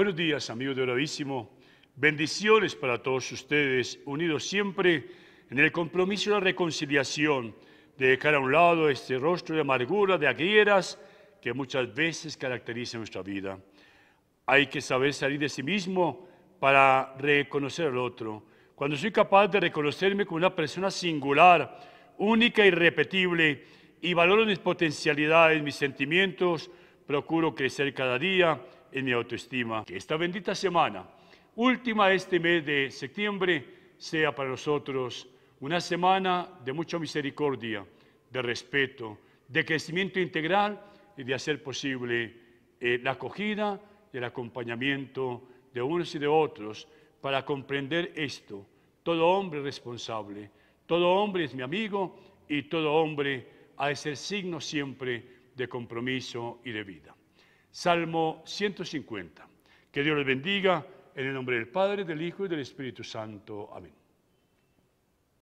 Buenos días, amigos de Oravísimo. Bendiciones para todos ustedes, unidos siempre en el compromiso de la reconciliación, de dejar a un lado este rostro de amargura, de agueras que muchas veces caracteriza nuestra vida. Hay que saber salir de sí mismo para reconocer al otro. Cuando soy capaz de reconocerme como una persona singular, única, irrepetible, y valoro mis potencialidades, mis sentimientos, procuro crecer cada día en mi autoestima. Que esta bendita semana, última este mes de septiembre, sea para nosotros una semana de mucha misericordia, de respeto, de crecimiento integral y de hacer posible eh, la acogida y el acompañamiento de unos y de otros para comprender esto. Todo hombre es responsable, todo hombre es mi amigo y todo hombre ha de ser signo siempre de compromiso y de vida. Salmo 150. Que Dios les bendiga en el nombre del Padre, del Hijo y del Espíritu Santo. Amén.